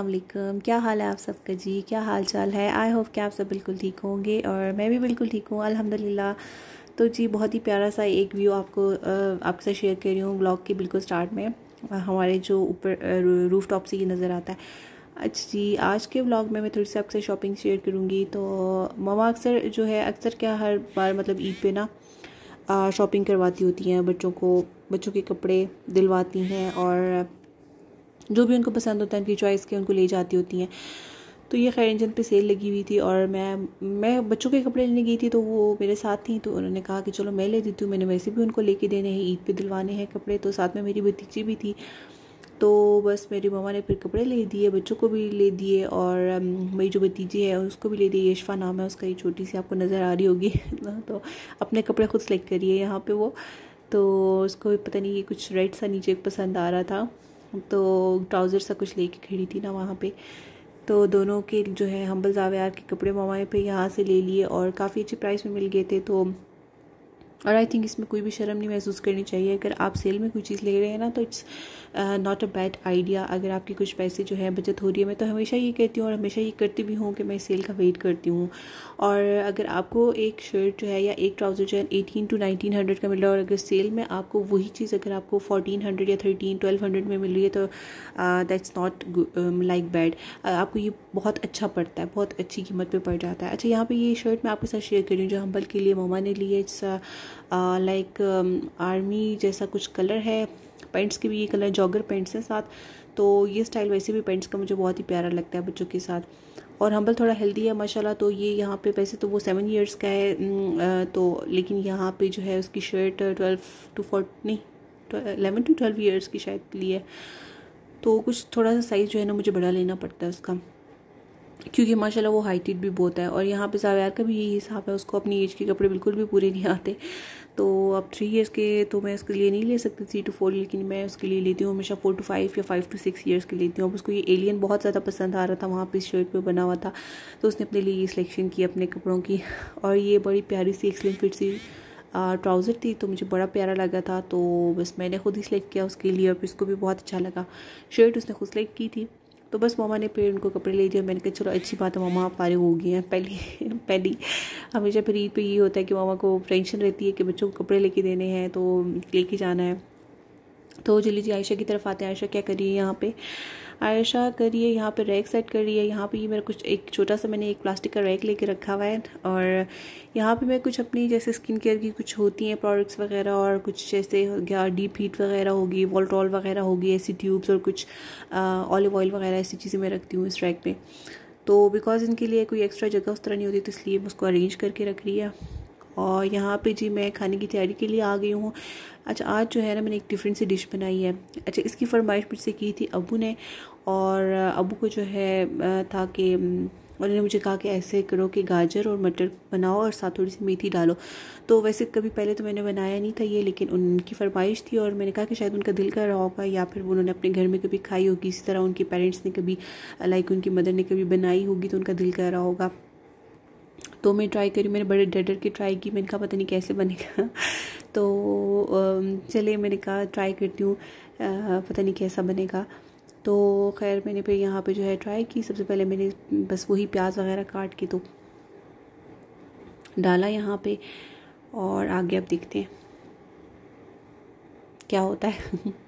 असलकम क्या हाल है आप सबका जी क्या हाल चाल है आई होप कि आप सब बिल्कुल ठीक होंगे और मैं भी बिल्कुल ठीक हूँ अल्हम्दुलिल्लाह तो जी बहुत ही प्यारा सा एक व्यू आपको आपके साथ शेयर कर रही हूँ ब्लॉग के बिल्कुल स्टार्ट में हमारे जो ऊपर रूफ टॉप से ये नज़र आता है अच्छा जी आज के व्लॉग में मैं थोड़ी सी आपसे शॉपिंग शेयर करूँगी तो ममा अक्सर जो है अक्सर क्या हर बार मतलब ईद पे ना शॉपिंग करवाती होती हैं बच्चों को बच्चों के कपड़े दिलवाती हैं और जो भी उनको पसंद होता है उनकी चॉइस के उनको ले जाती होती हैं तो ये खैर इंजन पे सेल लगी हुई थी और मैं मैं बच्चों के कपड़े लेने गई थी तो वो मेरे साथ थी तो उन्होंने कहा कि चलो मैं ले देती हूँ मैंने वैसे भी उनको लेके देने हैं ईद पे दिलवाने हैं कपड़े तो साथ में मेरी भतीजी भी थी तो बस मेरी मामा ने फिर कपड़े ले दिए बच्चों को भी ले दिए और मेरी जो भतीजी है उसको भी ले दिए यशफा नाम है उसका ये छोटी सी आपको नज़र आ रही होगी हाँ, तो अपने कपड़े खुद सेलेक्ट करिए यहाँ पर वो तो उसको पता नहीं ये कुछ रेड सा नीचे पसंद आ रहा था तो ट्राउज़र सा कुछ लेके खड़ी थी ना वहाँ पे तो दोनों के जो है हम्बल जावेर के कपड़े मवाए पे यहाँ से ले लिए और काफ़ी अच्छे प्राइस में मिल गए थे तो और आई थिंक इसमें कोई भी शर्म नहीं महसूस करनी चाहिए अगर आप सेल में कोई चीज़ ले रहे हैं ना तो it's not a bad idea अगर आपके कुछ पैसे जो है बचत हो रही है मैं तो हमेशा ये कहती हूँ और हमेशा ये करती भी हूँ कि मैं सेल का वेट करती हूँ और अगर आपको एक शर्ट जो है या एक ट्राउज़र जो है एटीन टू नाइनटीन हंड्रेड का मिल रहा है और अगर सेल में आपको वही चीज़ अगर आपको फोर्टीन हंड्रेड या थर्टीन ट्वेल्व हंड्रेड में मिल रही है तो दैट्स नॉट लाइक बैड आपको ये बहुत अच्छा पड़ता है बहुत अच्छी कीमत पर पड़ जाता है अच्छा यहाँ पर ये शर्ट मैं आपके साथ शेयर कर रही हूँ जो हम्बल के लिए मोमा ने लिए इट्स लाइक आर्मी um, जैसा कुछ कलर है पैंट्स के भी ये कलर जॉगर पैंट्स हैं साथ तो ये स्टाइल वैसे भी पैंट्स का मुझे बहुत ही प्यारा लगता है बच्चों के साथ और हम्बल थोड़ा हेल्दी है माशाल्लाह तो ये यहाँ पे वैसे तो वो सेवन इयर्स का है तो लेकिन यहाँ पे जो है उसकी शर्ट ट्वेल्व टू फोर्ट नहीं एलेवन टू ट्वेल्व ईयर्स की शायद ली है तो कुछ थोड़ा सा साइज़ जो है ना मुझे बड़ा लेना पड़ता है उसका क्योंकि माशाल्लाह वो हाइटेड भी बहुत है और यहाँ पे सावयार का भी यही हिसाब है उसको अपनी एज के कपड़े बिल्कुल भी पूरे नहीं आते तो अब थ्री इयर्स के तो मैं उसके लिए नहीं ले सकती थ्री टू फोर लेकिन मैं उसके लिए लेती हूँ हमेशा फोर टू फाइव या फाइव टू सिक्स ईयर्स के लेती हूँ अब उसको ये एलियन बहुत ज़्यादा पसंद आ रहा था वहाँ पर इस शर्ट पर बना हुआ था तो उसने अपने लिए ये सिलेक्शन की अपने कपड़ों की और ये बड़ी प्यारी सी एक फिट सी ट्राउज़र थी तो मुझे बड़ा प्यारा लगा था तो बस मैंने खुद ही सिलेक्ट किया उसके लिए और फिर उसको भी बहुत अच्छा लगा शर्ट उसने खुद सेलेक्ट की थी तो बस मामा ने फिर उनको कपड़े ले दिए मैंने कहा चलो अच्छी बात है मामा आप पारे हो गई हैं पहली पहली हमेशा फिर ईद पर ये होता है कि मामा को टेंशन रहती है कि बच्चों को कपड़े लेके देने हैं तो लेके जाना है तो जल्दी जी आयशा की तरफ आते हैं आयशा क्या करिए यहाँ पर आयशा करिए यहाँ पे रैक सेट करिए यहाँ पे ये मेरा कुछ एक छोटा सा मैंने एक प्लास्टिक का रैक लेके रखा हुआ है और यहाँ पे मैं कुछ अपनी जैसे स्किन केयर की कुछ होती हैं प्रोडक्ट्स वगैरह और कुछ जैसे हो गया डीप हीट वगैरह होगी वॉल्ट्रॉल वगैरह होगी ऐसी ट्यूब्स और कुछ ऑलिव ऑयल वगैरह ऐसी चीज़ें मैं रखती हूँ इस रैक पर तो बिकॉज़ इनके लिए कोई एक्स्ट्रा जगह उस तरह नहीं होती तो इसलिए मैं उसको अरेंज करके रख रही है और यहाँ पे जी मैं खाने की तैयारी के लिए आ गई हूँ अच्छा आज जो है ना मैंने एक डिफरेंट सी डिश बनाई है अच्छा इसकी फरमाइश मुझसे की थी अबू ने और अबू को जो है था कि उन्होंने मुझे कहा कि ऐसे करो कि गाजर और मटर बनाओ और साथ थोड़ी सी मेथी डालो तो वैसे कभी पहले तो मैंने बनाया नहीं था ये लेकिन उनकी फरमाइश थी और मैंने कहा कि शायद उनका दिल कर रहा होगा या फिर उन्होंने अपने घर में कभी खाई होगी इसी तरह उनके पेरेंट्स ने कभी लाइक उनकी मदर ने कभी बनाई होगी तो उनका दिल कर रहा होगा तो मैं ट्राई करी मैंने बड़े डर डर के ट्राई की मैंने कहा पता नहीं कैसे बनेगा तो चलिए मैंने कहा ट्राई करती हूँ पता नहीं कैसा बनेगा तो खैर मैंने फिर यहाँ पे जो है ट्राई की सबसे पहले मैंने बस वही प्याज वगैरह काट के तो डाला यहाँ पे और आगे अब देखते हैं क्या होता है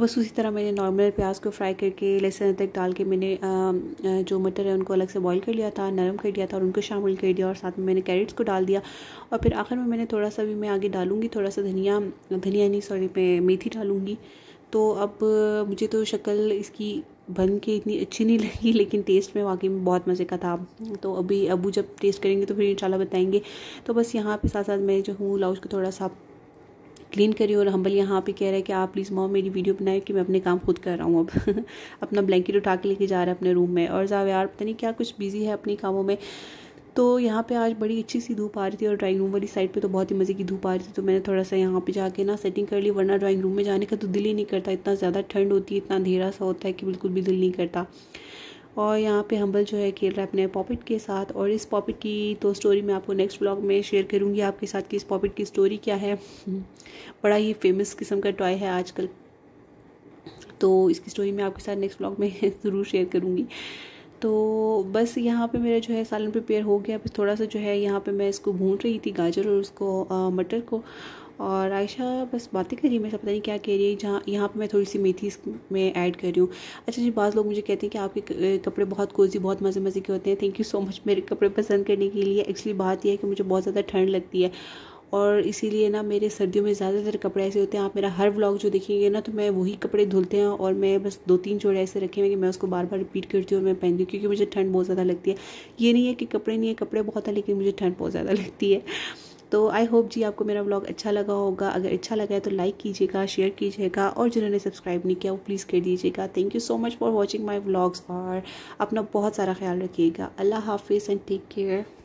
बस उसी तरह मैंने नॉर्मल प्याज को फ्राई करके लहसुन अदरक डाल के मैंने जो मटर है उनको अलग से बॉईल कर लिया था नरम कर दिया था और उनको शामिल कर दिया और साथ में मैंने कैरेट्स को डाल दिया और फिर आखिर में मैंने थोड़ा सा भी मैं आगे डालूँगी थोड़ा सा धनिया धनिया नहीं सॉरी मैं मेथी डालूँगी तो अब मुझे तो शक्ल इसकी बन के इतनी अच्छी नहीं लगी लेकिन टेस्ट में वाकई में बहुत मज़े का था तो अभी अबू जब टेस्ट करेंगे तो फिर इंशाल्लाह बताएंगे तो बस यहाँ पे साथ साथ मैं जो हूँ लाउज को थोड़ा सा क्लीन करी और हम्बल यहाँ पे कह रहा है कि आप प्लीज़ मॉम मेरी वीडियो बनाए कि मैं अपने काम खुद कर रहा हूँ अब अपना ब्लैंकेट उठा के लेके जा रहा है अपने रूम में और यार पता नहीं क्या कुछ बिजी है अपने कामों में तो यहाँ पे आज बड़ी अच्छी सी धूप आ रही थी और ड्राइंग रूम वाली साइड पे तो बहुत ही मज़े की धूप आ रही थी तो मैंने थोड़ा सा यहाँ पे जाके ना सेटिंग कर ली वरना ड्राइंग रूम में जाने का तो दिल ही नहीं करता इतना ज़्यादा ठंड होती है इतना अंधेरा सा होता है कि बिल्कुल भी दिल नहीं करता और यहाँ पे हम्बल जो है खेल रहा है अपने पॉपिट के साथ और इस पॉपिट की तो स्टोरी मैं आपको नेक्स्ट ब्लॉग में शेयर करूँगी आपके साथ कि इस पॉपिट की स्टोरी क्या है बड़ा ही फेमस किस्म का टॉय है आजकल तो इसकी स्टोरी मैं आपके साथ नेक्स्ट ब्लॉग में ज़रूर शेयर करूँगी तो बस यहाँ पे मेरा जो है सालन प्रिपेयर हो गया फिर थोड़ा सा जो है यहाँ पे मैं इसको भून रही थी गाजर और उसको मटर को और आयशा बस बातें मेरे मैं पता नहीं क्या कह रही है जहाँ यहाँ पर मैं थोड़ी सी मेथी में ऐड कर रही हूँ अच्छा जी बाज़ लोग मुझे कहते हैं कि आपके कपड़े बहुत कोजी बहुत मज़े मज़े के होते हैं थैंक यू सो मच मेरे कपड़े पसंद करने के लिए एक्चुअली बात यह है कि मुझे बहुत ज़्यादा ठंड लगती है और इसीलिए ना मेरे सर्दियों में ज़्यादातर कपड़े ऐसे होते हैं आप मेरा हर व्लॉग जो देखेंगे ना तो मैं वही कपड़े धुलते हैं और मैं बस दो तीन जोड़े ऐसे रखे हैं कि मैं उसको बार बार रिपीट करती हूँ और मैं पहनती हूँ क्योंकि मुझे ठंड बहुत ज़्यादा लगती है ये नहीं है कि कपड़े नहीं है कपड़े बहुत है लेकिन मुझे ठंड बहुत ज़्यादा लगती है तो आई होप जी आपको मेरा ब्लॉग अच्छा लगा होगा अगर अच्छा लगा है तो लाइक कीजिएगा शेयर कीजिएगा और जिन्होंने सब्सक्राइब नहीं किया वो प्लीज़ कर दीजिएगा thank you so much for watching my blogs और अपना बहुत सारा ख्याल रखिएगा अल्लाह हाफिज़ एंड टेक केयर